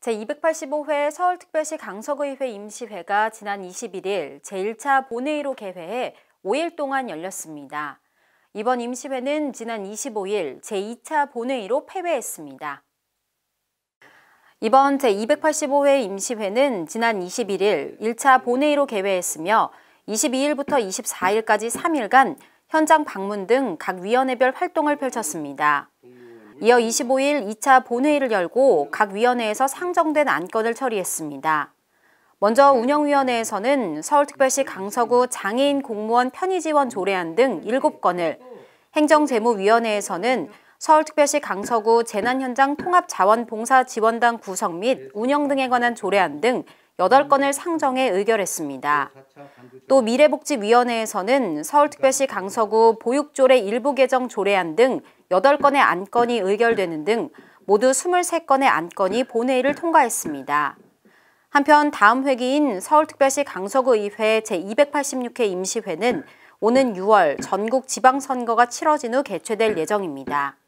제285회 서울특별시 강서구의회 임시회가 지난 21일 제1차 본회의로 개회해 5일 동안 열렸습니다. 이번 임시회는 지난 25일 제2차 본회의로 폐회했습니다. 이번 제285회 임시회는 지난 21일 1차 본회의로 개회했으며 22일부터 24일까지 3일간 현장 방문 등 각 위원회별 활동을 펼쳤습니다. 이어 25일 2차 본회의를 열고 각 위원회에서 상정된 안건을 처리했습니다. 먼저 운영위원회에서는 서울특별시 강서구 장애인 공무원 편의지원 조례안 등 7건을, 행정재무위원회에서는 서울특별시 강서구 재난현장 통합자원봉사지원단 구성 및 운영 등에 관한 조례안 등 8건을 상정해 의결했습니다. 또 미래복지위원회에서는 서울특별시 강서구 보육조례 일부 개정 조례안 등 여덟 건의 안건이 의결되는 등 모두 23건의 안건이 본회의를 통과했습니다. 한편 다음 회기인 서울특별시 강서구의회 제286회 임시회는 오는 6월 전국 지방선거가 치러진 후 개최될 예정입니다.